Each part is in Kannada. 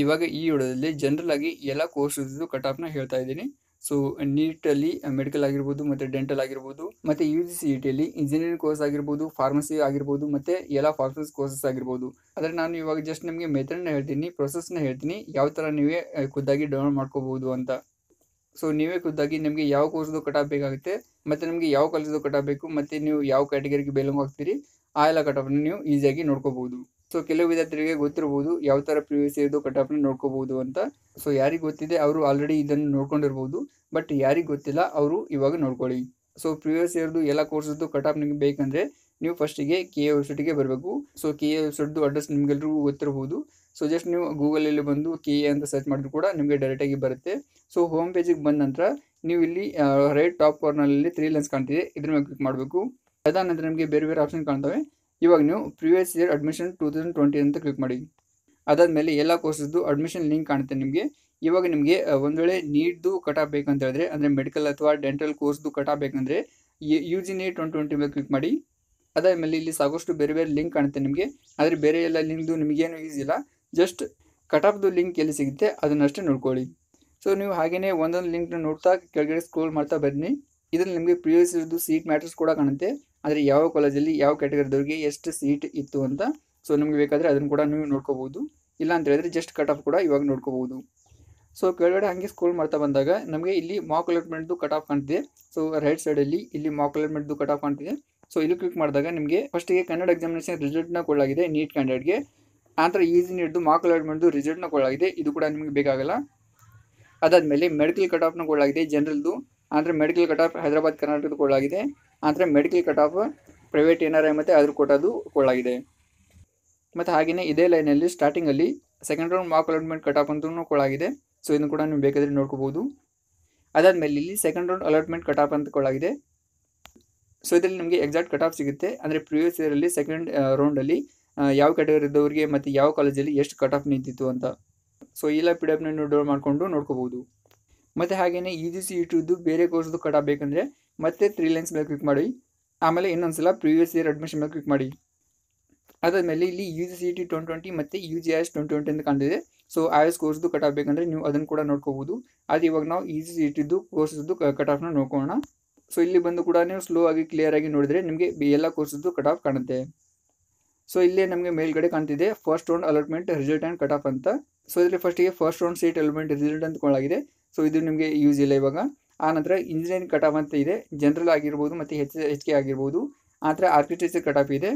ಇವಾಗ ಈ ವಿಡಿಯೋದಲ್ಲಿ ಜನರಲ್ ಆಗಿ ಎಲ್ಲ ಕೋರ್ಸಸ್ ಕಟ್ ನ ಹೇಳ್ತಾ ಇದ್ದೀನಿ ಸೊ ಅಲ್ಲಿ ಮೆಡಿಕಲ್ ಆಗಿರ್ಬೋದು ಮತ್ತೆ ಡೆಂಟಲ್ ಆಗಿರ್ಬೋದು ಮತ್ತೆ ಯು ಜಿ ಸಿ ಟಿಯಲ್ಲಿ ಇಂಜಿನಿಯರಿಂಗ್ ಕೋರ್ಸ್ ಆಗಿರ್ಬೋದು ಫಾರ್ಮಸಿ ಆಗಿರ್ಬೋದು ಮತ್ತೆ ಎಲ್ಲ ಫಾರ್ಮಸಿ ಕೋರ್ಸಸ್ ಆಗಿರ್ಬೋದು ಆದರೆ ನಾನು ಇವಾಗ ಜಸ್ಟ್ ನಿಮಗೆ ನ ಹೇಳ್ತೀನಿ ನ ಹೇಳ್ತೀನಿ ಯಾವ ತರ ನೀವೇ ಖುದ್ದಾಗಿ ಡೌನ್ಲೋಡ್ ಮಾಡ್ಕೋಬಹುದು ಅಂತ ಸೊ ನೀವೇ ಖುದ್ದಾಗಿ ನಿಮಗೆ ಯಾವ ಕೋರ್ಸ್ದು ಕಟಾಪ್ ಬೇಕಾಗುತ್ತೆ ಮತ್ತು ನಿಮಗೆ ಯಾವ ಕಾಲೇಜ್ದು ಕಟಾಪ್ ಬೇಕು ಮತ್ತು ನೀವು ಯಾವ ಕ್ಯಾಟಗರಿಗೆ ಬೆಲಂಗ್ ಆಗ್ತೀರಿ ಆ ಎಲ್ಲ ಕಟಾಫ್ನ ನೀವು ಈಸಿಯಾಗಿ ನೋಡ್ಕೋಬಹುದು ಸೊ ಕೆಲವು ವಿದ್ಯಾರ್ಥಿಗಳಿಗೆ ಗೊತ್ತಿರಬಹುದು ಯಾವ ಥರ ಪಿ ಯು ಸಿ ಕಟ್ ಆಫ್ನ ಅಂತ ಸೊ ಯಾರಿಗೆ ಗೊತ್ತಿದೆ ಅವರು ಆಲ್ರೆಡಿ ಇದನ್ನು ನೋಡ್ಕೊಂಡಿರ್ಬೋದು ಬಟ್ ಯಾರಿಗೆ ಗೊತ್ತಿಲ್ಲ ಅವರು ಇವಾಗ ನೋಡ್ಕೊಳ್ಳಿ ಸೊ ಪ್ರಿವಿಯಸ್ ಇಯರ್ದು ಎಲ್ಲ ಕೋರ್ಸದ್ದು ಕಟಾಪ್ ನಿಮಗೆ ಬೇಕಂದರೆ ನೀವು ಫಸ್ಟಿಗೆ ಕೆ ಎ ವೆಬ್ಸೈಟಿಗೆ ಬರಬೇಕು ಸೊ ಕೆ ಎ ವೆಬ್ಸೈಟ್ದು ಅಡ್ರೆಸ್ ನಿಮಗೆಲ್ಲರಿಗೂ ಗೊತ್ತಿರಬಹುದು ಸೊ ಜಸ್ಟ್ ನೀವು ಗೂಗಲಲ್ಲಿ ಬಂದು ಕೆ ಅಂತ ಸರ್ಚ್ ಮಾಡಿದ್ರು ಕೂಡ ನಿಮಗೆ ಡೈರೆಕ್ಟಾಗಿ ಬರುತ್ತೆ ಸೊ ಹೋಮ್ ಪೇಜಿಗೆ ಬಂದ ನಂತರ ನೀವು ಇಲ್ಲಿ ರೈಟ್ ಟಾಪ್ ಕಾರ್ನಲ್ಲಿ ತ್ರೀ ಲೆನ್ಸ್ ಕಾಣ್ತಿದೆ ಇದ್ರ ಮೇಲೆ ಕ್ಲಿಕ್ ಮಾಡಬೇಕು ಅದಾದ ನಂತರ ನಿಮಗೆ ಬೇರೆ ಬೇರೆ ಆಪ್ಷನ್ ಕಾಣ್ತವೆ ಇವಾಗ ನೀವು previous year admission two thousand twenty ಅಂತ ಕ್ಲಿಕ್ ಮಾಡಿ ಅದಾದಮೇಲೆ ಎಲ್ಲ ಕೋರ್ಸಸ್ದು ಅಡ್ಮಿಷನ್ ಲಿಂಕ್ ಕಾಣುತ್ತೆ ನಿಮಗೆ ಇವಾಗ ನಿಮಗೆ ಒಂದು ವೇಳೆ ನೀಟ್ದು ಕಟಾಪ್ ಹೇಳಿದ್ರೆ ಅಂದರೆ ಮೆಡಿಕಲ್ ಅಥವಾ ಡೆಂಟಲ್ ಕೋರ್ಸ್ದು ಕಟಾಪ್ ಬೇಕಂದರೆ U G NEET twenty twenty ಮೇಲೆ ಕ್ಲಿಕ್ ಮಾಡಿ ಅದಾದಮೇಲೆ ಇಲ್ಲಿ ಸಾಕಷ್ಟು ಬೇರೆ ಬೇರೆ ಲಿಂಕ್ ಕಾಣುತ್ತೆ ನಿಮಗೆ ಆದರೆ ಬೇರೆ ಎಲ್ಲ ಲಿಂಕ್ದು ನಿಮಗೇನು ಯೂಸ್ ಇಲ್ಲ ಜಸ್ಟ್ ಕಟ್ ಲಿಂಕ್ ಎಲ್ಲಿ ಸಿಗುತ್ತೆ ಅದನ್ನಷ್ಟೇ ನೋಡ್ಕೊಳ್ಳಿ ಸೊ ನೀವು ಹಾಗೆಯೇ ಒಂದೊಂದು ಲಿಂಕ್ನ ನೋಡ್ತಾ ಕೆಳಗಡೆ ಸ್ಕ್ರೋಲ್ ಮಾಡ್ತಾ ಬನ್ನಿ ಇದರಲ್ಲಿ ನಿಮಗೆ ಪ್ರಿವಿಯಸ್ ಇರೋದು ಸೀಟ್ ಮ್ಯಾಟರ್ಸ್ ಕೂಡ ಕಾಣುತ್ತೆ ಆದರೆ ಯಾವ ಕಾಲೇಜಲ್ಲಿ ಯಾವ ಕ್ಯಾಟಗರಿದವ್ರಿಗೆ ಎಷ್ಟು ಸೀಟ್ ಇತ್ತು ಅಂತ ಸೊ ನಿಮಗೆ ಬೇಕಾದರೆ ಅದನ್ನು ಕೂಡ ನೀವು ನೋಡ್ಕೋಬೋದು ಇಲ್ಲ ಅಂತ ಹೇಳಿದ್ರೆ ಜಸ್ಟ್ ಕಟ್ ಆಫ್ ಕೂಡ ಇವಾಗ ನೋಡ್ಕೋಬೋದು ಸೊ ಕೆಳಗಡೆ ಹಾಗೆ ಸ್ಕ್ರೋಲ್ ಮಾಡ್ತಾ ಬಂದಾಗ ನಮಗೆ ಇಲ್ಲಿ ಮಾಕ್ ಅಲಾಟ್ಮೆಂಟ್ದು ಕಟ್ ಆಫ್ ಕಾಣ್ತಿದೆ ಸೊ ರೈಟ್ ಸೈಡಲ್ಲಿ ಇಲ್ಲಿ ಮಾಕ್ ಅಲಾಟ್ಮೆಂಟ್ದು ಕಟ್ ಆಫ್ ಕಾಣ್ತಿದೆ ಸೊ ಇಲ್ಲಿ ಕ್ಲಿಕ್ ಮಾಡಿದಾಗ ನಿಮಗೆ ಫಸ್ಟಿಗೆ ಕನ್ನಡ ಎಕ್ಸಾಮಿನೇಷನ್ ರಿಸಲ್ಟ್ನ ಕೊಡಲಾಗಿದೆ ನೀಟ್ ಕ್ಯಾಂಡಿಡೇಟ್ಗೆ ನಂತರ ಈಸಿನ ಹಿಡಿದು ಮಾರ್ಕ್ ಅಲಾಟ್ ಮಾಡಿದ್ದು ರಿಸಲ್ಟ್ನ ಕೊಡಲಾಗಿದೆ ಇದು ಕೂಡ ನಿಮಗೆ ಬೇಕಾಗಲ್ಲ ಅದಾದಮೇಲೆ ಮೆಡಿಕಲ್ ಕಟ್ ಆಫ್ನ ಕೊಡಲಾಗಿದೆ ಜನರಲ್ದು ಅಂದರೆ ಮೆಡಿಕಲ್ ಕಟ್ ಆಫ್ ಹೈದರಾಬಾದ್ ಕರ್ನಾಟಕದ ಕೊಡಲಾಗಿದೆ ಅಂದರೆ ಮೆಡಿಕಲ್ ಕಟ್ ಆಫ್ ಪ್ರೈವೇಟ್ ಏನಾರ ಮತ್ತು ಅದ್ರ ಕೊಟ್ಟದು ಕೊಡಲಾಗಿದೆ ಮತ್ತು ಹಾಗೆಯೇ ಇದೇ ಲೈನಲ್ಲಿ ಸ್ಟಾರ್ಟಿಂಗಲ್ಲಿ second round mock allotment cut off ಅಂತೂ ಕೊಡಲಾಗಿದೆ ಸೊ ಇದನ್ನು ಕೂಡ ನೀವು ಬೇಕಾದರೆ ನೋಡ್ಕೋಬೋದು ಅದಾದಮೇಲೆ ಇಲ್ಲಿ second round allotment cut off ಅಂತ ಕೊಡಲಾಗಿದೆ ಸೊ ಇದರಲ್ಲಿ ನಿಮಗೆ ಎಕ್ಸಾಕ್ಟ್ ಕಟ್ ಆಫ್ ಸಿಗುತ್ತೆ ಅಂದರೆ ಪ್ರಿವಿಯಸ್ ಇಯರಲ್ಲಿ ಸೆಕೆಂಡ್ ರೌಂಡಲ್ಲಿ ಯಾವ ಕ್ಯಾಟಗರಿ ಇದ್ದವ್ರಿಗೆ ಮತ್ತು ಯಾವ ಕಾಲೇಜಲ್ಲಿ ಎಷ್ಟು ಕಟ್ ಆಫ್ ನಿಂತಿತ್ತು ಅಂತ ಸೊ ಎಲ್ಲ ಪಿ ಡಬ್ಲ್ಯೂ ಡೌನ್ ಮಾಡಿಕೊಂಡು ನೋಡ್ಕೋಬೋದು ಮತ್ತು ಹಾಗೆಯೇ ಇ e ಜಿ ಸಿ ಇಟ್ಟಿದ್ದು e ಬೇರೆ ಕೋರ್ಸ್ದು ಕಟ್ ಆಫ್ ಬೇಕಂದರೆ ಮತ್ತೆ ತ್ರೀ ಲೈನ್ಸ್ ಮೇಲೆ ಕ್ಲಿಕ್ ಮಾಡಿ ಆಮೇಲೆ ಇನ್ನೊಂದ್ಸಲ ಪ್ರೀವಿಯಸ್ ಇಯರ್ ಅಡ್ಮಿಷನ್ ಮೇಲೆ ಕ್ಲಿಕ್ ಮಾಡಿ ಅದಾದಮೇಲೆ ಇಲ್ಲಿ U G C T twenty twenty ಮತ್ತು U G S twenty twenty ಅಂತ ಕಾಣ್ತಿದೆ ಸೊ ಆ ಎಸ್ ಕೋರ್ಸ್ದು ಕಟ್ ಆಫ್ ಬೇಕಂದರೆ ನೀವು ಅದನ್ನು ಕೂಡ ನೋಡ್ಕೋಬಹುದು ಅದು ಇವಾಗ ನಾವು ಇ ಜಿ ಸಿ ಇಟ್ಟಿದ್ದು ಕೋರ್ಸದ್ದು ಕಟ್ ಆಫ್ನ ನೋಡ್ಕೋಣ ಸೊ ಇಲ್ಲಿ ಬಂದು ಕೂಡ ನೀವು ಸ್ಲೋ ಆಗಿ ಕ್ಲಿಯರ್ ಆಗಿ ನೋಡಿದರೆ ನಿಮಗೆ ಎಲ್ಲ ಕೋರ್ಸದ್ದು ಕಟ್ ಆಫ್ ಕಾಣುತ್ತೆ ಸೊ ಇಲ್ಲೇ ನಮಗೆ ಮೇಲ್ಗಡೆ ಕಾಣ್ತಿದೆ first round allotment result and cut off ಅಂತ ಸೊ ಇದರಲ್ಲಿ ಫಸ್ಟಿಗೆ first round seat allotment result ಅಂದ್ಕೊಳ್ಳಾಗಿದೆ ಸೊ ಇದು ನಿಮಗೆ ಯೂಸ್ ಇಲ್ಲ ಇವಾಗ ಆನಂತರ ಇಂಜಿನಿಯರಿಂಗ್ ಕಟ್ ಆಫ್ ಅಂತ ಇದೆ ಜನರಲ್ ಆಗಿರ್ಬೋದು ಮತ್ತು ಹೆಚ್ ಹೆಚ್ ಕೆ ಆಗಿರ್ಬೋದು ಆ ಥರ ಆರ್ಕಿಟೆಕ್ಚರ್ ಕಟ್ ಆಫ್ ಇದೆ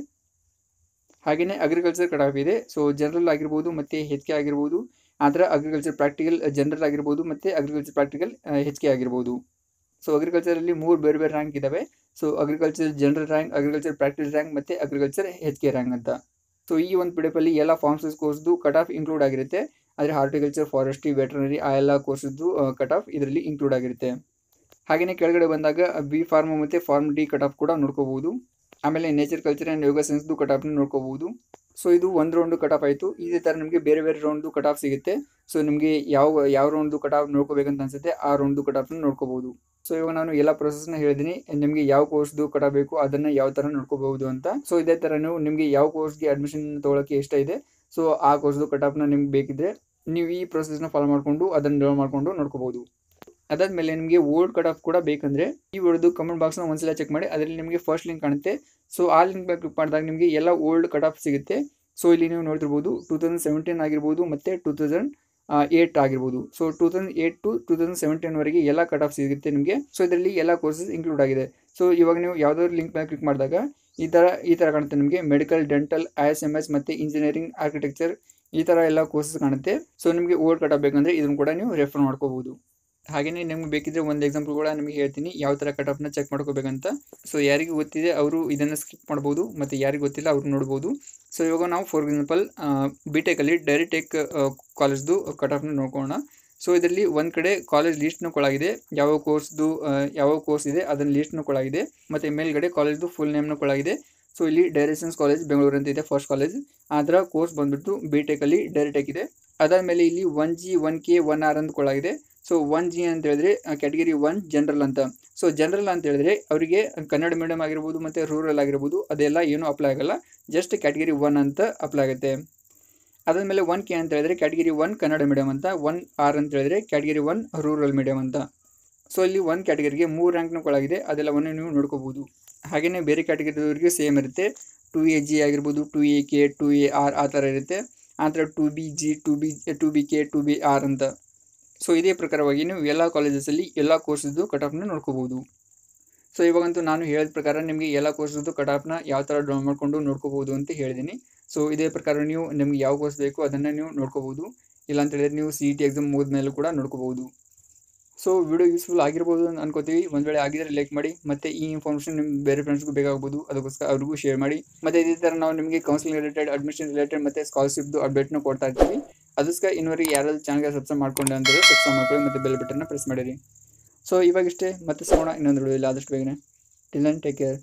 ಹಾಗೆಯೇ ಅಗ್ರಿಕಲ್ಚರ್ ಕಟ್ ಆಫ್ ಇದೆ ಸೊ ಜನರಲ್ ಆಗಿರ್ಬೋದು ಮತ್ತು ಹೆಚ್ ಕೆ ಆಗಿರ್ಬೋದು ಆ ಥರ ಅಗ್ರಿಕಲ್ಚರ್ ಪ್ರಾಕ್ಟಿಕಲ್ ಜನರಲ್ ಆಗಿರ್ಬೋದು ಮತ್ತು ಅಗ್ರಿಕಲ್ಚರ್ ಪ್ರಾಕ್ಟಿಕಲ್ ಹೆಚ್ ಕೆ ಆಗಿರ್ಬೋದು ಸೊ ಅಲ್ಲಿ ಮೂರು ಬೇರೆ ಬೇರೆ ರ್ಯಾಂಕ್ ಇದಾವೆ so agriculture general rank agriculture practice rank ಮತ್ತೆ ಅಗ್ರಿಕಲ್ಚರ್ ಹೆಚ್ ಕೆ ರ್ಯಾಂಕ್ ಅಂತ ಸೊ ಈ ಒಂದು ಪಿಡಿಎಫ್ ಅಲ್ಲಿ ಎಲ್ಲ ಫಾರ್ಮ್ಸಸ್ ಕೋರ್ಸ್ದು ಕಟ್ ಆಫ್ ಇನ್ಕ್ಲೂಡ್ ಆಗಿರುತ್ತೆ ಆದರೆ ಹಾರ್ಟಿಕಲ್ಚರ್ ಫಾರೆಸ್ಟ್ರಿ ವೆಟರ್ನರಿ ಆ ಎಲ್ಲ ಕೋರ್ಸ್ ಕಟ್ ಆಫ್ ಇದರಲ್ಲಿ ಇನ್ಕ್ಲೂಡ್ ಆಗಿರುತ್ತೆ ಹಾಗೆಯೇ ಕೆಳಗಡೆ ಬಂದಾಗ ಬಿ ಫಾರ್ಮ್ ಮತ್ತೆ ಫಾರ್ಮ್ ಡಿ ಕಟ್ ಆಫ್ ಕೂಡ ನೋಡ್ಕೋಬಹುದು ಆಮೇಲೆ nature culture and yoga ಸೈನ್ಸ್ದು cut ಆಫ್ನ ನೋಡ್ಕೋಬಹುದು ಸೊ ಇದು ಒಂದ್ ರೌಂಡ್ ಕಟ್ ಆಫ್ ಆಯಿತು ಇದೇ ತರ ನಿಮಗೆ ಬೇರೆ ಬೇರೆ ರೌಂಡ್ ಕಟ್ ಆಫ್ ಸಿಗುತ್ತೆ ಸೊ ನಿಮಗೆ ಯಾವ ಯಾವ ರೌಂಡ್ ಕಟ್ ಆಫ್ ನೋಡ್ಕೋಬೇಕಂತ ಅನ್ಸುತ್ತೆ ಆ ರೌಂಡ್ ಕಟ್ ಆಫ್ನ ನೋಡ್ಕೋಬಹುದು ಸೊ ಇವಾಗ ನಾನು ಎಲ್ಲ ನ ಹೇಳಿದೀನಿ ನಿಮಗೆ ಯಾವ ಕೋರ್ಸ್ದು ಕಟಬೇಕು ಅದನ್ನ ಯಾವ ತರ ನೋಡ್ಕೋಬಹುದು ಅಂತ ಸೊ ಇದೇ ತರ ನೀವು ನಿಮಗೆ ಯಾವ ಕೋರ್ಸ್ಗೆ ಅಡ್ಮಿಷನ್ ತಗೊಳಕ್ಕೆ ಇಷ್ಟ ಇದೆ ಸೊ ಆ ಕೋರ್ಸ್ದು ಕಟ್ ನ ನಿಮ್ಗೆ ಬೇಕಿದ್ರೆ ನೀವು ಈ ಪ್ರೊಸೆಸ್ ನ ಫಾಲೋ ಮಾಡಿಕೊಂಡು ಅದನ್ನ ಡೌನ್ ಮಾಡ್ಕೊಂಡು ನೋಡ್ಕೋಬಹುದು ಅದಾದ್ಮೇಲೆ ನಿಮಗೆ ಓಲ್ಡ್ ಕಟ್ ಆಫ್ ಕೂಡ ಬೇಕಂದ್ರೆ ಈ ವರ್ಡ್ದು ಕಮೆಂಟ್ ನ ಒಂದ್ಸಲ ಚೆಕ್ ಮಾಡಿ ಅದರಲ್ಲಿ ನಿಮಗೆ ಫಸ್ಟ್ ಲಿಂಕ್ ಕಾಣುತ್ತೆ ಸೊ ಆ ಲಿಂಕ್ ಕ್ಲಿಕ್ ಮಾಡಿದಾಗ ನಿಮಗೆ ಎಲ್ಲ ಓಲ್ಡ್ ಕಟ್ ಆಫ್ ಸಿಗುತ್ತೆ ಸೊ ಇಲ್ಲಿ ನೀವು ನೋಡ್ತಿರ್ಬೋದು ಟೂ ತೌಸಂಡ್ ಸೆವೆಂಟೀನ್ ಆಗಿರ್ಬೋದು ಮತ್ತೆ ಟೂ ತೌಸಂಡ್ ಏಟ್ ಆಗಿರ್ಬೋದು so two thousand eight to two thousand ಸೆವೆಂಟೀನ್ವರೆಗೆ ಎಲ್ಲ ಕಟ್ ಆಫ್ ಸಿಗುತ್ತೆ ನಿಮಗೆ ಸೊ ಇದರಲ್ಲಿ ಎಲ್ಲ ಕೋರ್ಸಸ್ ಇನ್ಕ್ಲೂಡ್ ಆಗಿದೆ ಸೊ ಇವಾಗ ನೀವು ಯಾವುದಾದ್ರು ಲಿಂಕ್ ಮೇಲೆ ಕ್ಲಿಕ್ ಮಾಡಿದಾಗ ಈ ಥರ ಈ ಥರ ಕಾಣುತ್ತೆ ನಿಮಗೆ medical dental I S M S ಮತ್ತು ಇಂಜಿನಿಯರಿಂಗ್ ಆರ್ಕಿಟೆಕ್ಚರ್ ಈ ಥರ ಎಲ್ಲ ಕೋರ್ಸಸ್ ಕಾಣುತ್ತೆ ಸೊ ನಿಮಗೆ ಓಲ್ಡ್ ಕಟ್ ಆಫ್ ಬೇಕಂದರೆ ಇದನ್ನು ಕೂಡ ನೀವು ರೆಫರ್ ಮಾಡ್ಕೋಬೋದು ಹಾಗೇನೆ ನಿಮ್ಗೆ ಬೇಕಿದ್ರೆ ಒಂದು ಎಕ್ಸಾಂಪಲ್ ಕೂಡ ನಿಮಗೆ ಹೇಳ್ತೀನಿ ಯಾವ ಥರ ಕಟ್ ನ ಚೆಕ್ ಮಾಡ್ಕೋಬೇಕಂತ ಸೊ ಯಾರಿಗೂ ಗೊತ್ತಿದೆ ಅವರು ಇದನ್ನು ಸ್ಕಿಪ್ ಮಾಡ್ಬೋದು ಮತ್ತು ಯಾರಿಗೂ ಗೊತ್ತಿಲ್ಲ ಅವ್ರು ನೋಡ್ಬೋದು ಸೊ ಇವಾಗ ನಾವು ಫಾರ್ ಎಕ್ಸಾಂಪಲ್ ಬಿ ಟೆಕಲ್ಲಿ ಡೈರೆಕ್ಟ್ ಟೆಕ್ ಕಾಲೇಜ್ದು ಕಟ್ ಆಫ್ನ ನೋಡ್ಕೋಣ ಸೊ ಇದರಲ್ಲಿ ಒಂದು ಕಡೆ ಕಾಲೇಜ್ ಲೀಸ್ಟ್ನ ಕೊಳಗಿದೆ ಯಾವ ಕೋರ್ಸ್ದು ಯಾವ ಕೋರ್ಸ್ ಇದೆ ಅದನ್ನು ಲೀಸ್ಟ್ನ ಕೊಳಾಗಿದೆ ಮತ್ತು ಮೇಲ್ಗಡೆ ಕಾಲೇಜ್ದು ಫುಲ್ ನೇಮ್ನ ಕೊಳಾಗಿದೆ ಸೊ ಇಲ್ಲಿ ಡೈರೆಕ್ಷನ್ಸ್ ಕಾಲೇಜ್ ಬೆಂಗಳೂರು ಅಂತ ಇದೆ ಫಸ್ಟ್ ಕಾಲೇಜ್ ಅದರ ಕೋರ್ಸ್ ಬಂದ್ಬಿಟ್ಟು ಬಿ ಟೆಕಲ್ಲಿ ಡೈರೆಕ್ಟ್ ಟೆಕ್ ಇದೆ ಅದಾದಮೇಲೆ ಇಲ್ಲಿ one G one K one R ಅಂತ ಕೊಳಾಗಿದೆ ಸೊ ಒನ್ ಜಿ ಅಂತ ಹೇಳಿದ್ರೆ ಕ್ಯಾಟಗರಿ ಒನ್ ಜನರಲ್ ಅಂತ ಸೊ ಜನರಲ್ ಅಂತ ಹೇಳಿದ್ರೆ ಅವರಿಗೆ ಕನ್ನಡ ಮೀಡಿಯಂ ಆಗಿರ್ಬೋದು ಮತ್ತು ರೂರಲ್ ಆಗಿರ್ಬೋದು ಅದೆಲ್ಲ ಏನೂ ಅಪ್ಲೈ ಆಗೋಲ್ಲ ಜಸ್ಟ್ ಕ್ಯಾಟಗರಿ ಒನ್ ಅಂತ ಅಪ್ಲೈ ಆಗುತ್ತೆ ಅದಾದಮೇಲೆ ಒನ್ ಕೆ ಅಂತ ಹೇಳಿದ್ರೆ ಕ್ಯಾಟಗಿರಿ ಒನ್ ಕನ್ನಡ ಮೀಡಿಯಂ ಅಂತ ಒನ್ ಆರ್ ಅಂತ ಹೇಳಿದ್ರೆ ಕ್ಯಾಟಗರಿ ಒನ್ ರೂರಲ್ ಮೀಡಿಯಂ ಅಂತ ಸೊ ಇಲ್ಲಿ ಒನ್ ಕ್ಯಾಟಗರಿಗೆ ಮೂರು ರ್ಯಾಂಕ್ನ ಒಳಗಿದೆ ಅದೆಲ್ಲವನ್ನು ನೀವು ನೋಡ್ಕೋಬೋದು ಹಾಗೆಯೇ ಬೇರೆ ಕ್ಯಾಟಗರಿದವರಿಗೆ ಸೇಮ್ ಇರುತ್ತೆ ಟು ಎ ಜಿ ಆಗಿರ್ಬೋದು two A K two A R ಆ ಥರ ಇರುತ್ತೆ ಆ ಥರ two B G two B two B K two B R ಅಂತ ಸೊ ಇದೇ ಪ್ರಕಾರವಾಗಿ ನೀವು ಎಲ್ಲ ಕಾಲೇಜಸಲ್ಲಿ ಎಲ್ಲ ಕೋರ್ಸಸ್ದು ಕಟ್ ನೋಡ್ಕೋಬೋದು ಸೊ ಇವಾಗಂತೂ ನಾನು ಹೇಳಿದ ಪ್ರಕಾರ ನಿಮಗೆ ಎಲ್ಲ ಕೋರ್ಸದ್ದು ಕಟಾಫ್ನ ಯಾವ ಥರ ಡ್ರಾ ಮಾಡಿಕೊಂಡು ನೋಡ್ಕೋಬೋದು ಅಂತ ಹೇಳಿದ್ದೀನಿ ಸೊ ಇದೇ ಪ್ರಕಾರ ನೀವು ನಿಮ್ಗೆ ಯಾವ ಕೋರ್ಸ್ ಬೇಕು ಅದನ್ನು ನೀವು ನೋಡ್ಕೋಬೋದು ಇಲ್ಲ ಅಂತ ಹೇಳಿದ್ರೆ ನೀವು ಸಿ ಇ ಟಿ ಎಕ್ಸಾಮ್ ಮೇಲೂ ಕೂಡ ನೋಡ್ಕೋಬೋದು ಸೊ ವಿಡಿಯೋ ಯೂಸ್ಫುಲ್ ಆಗಿರ್ಬೋದು ಅಂತ ಅನ್ಕೋತೀವಿ ಒಂದು ವೇಳೆ ಆಗಿದ್ರೆ ಲೈಕ್ ಮಾಡಿ ಮತ್ತೆ ಈ ಇನ್ಫಾರ್ಮೇಷನ್ ನಿಮ್ಮ ಬೇರೆ ಫ್ರೆಂಡ್ಸ್ಗೂ ಬೇಕಾಗ್ಬೋದು ಅದಕ್ಕೋಸ್ಕರ ಅವ್ರಿಗೂ ಶೇರ್ ಮಾಡಿ ಮತ್ತೆ ಇದೇ ಥರ ನಾವು ನಿಮಗೆ ಕೌನ್ಸಿಲಿಂಗ್ ರಿಲೇಟೆಡ್ ಅಡ್ಮಿಷನ್ ರಿಲೇಟೆಡ್ ಮತ್ತು ಸ್ಕಾಲರ್ಶಿಪ್ದು ಅಪ್ಡೇಟ್ನ ಕೊಡ್ತಾ ಇರ್ತೀವಿ ಅದಕ್ಕೆ ಇನ್ನೂರಿಗೆ ಯಾರಾದ್ರು ಚಾನಲ್ಗೆ ಸಬ್ಸ್ಕ್ರೈಬ್ ಮಾಡ್ಕೊಂಡೆ ಅಂದ್ರೆ ಸಬ್ಸ್ಕ್ರೈಬ್ ಮಾಡ್ಕೊಳ್ಳಿ ಮತ್ತು ಬೆಲ್ ಬಟನ್ನ ಪ್ರೆಸ್ ಮಾಡಿರಿ ಸೊ ಇವಾಗಿಷ್ಟೇ ಮತ್ತೆ ಸೋಣ ಇನ್ನೊಂದು ವಿಡಿಯೋ ಇಲ್ಲ ಆದಷ್ಟು ಬೇಗನೆ ಟಿಲ್ ಅಂಡ್ ಟೇಕ್ ಕೇರ್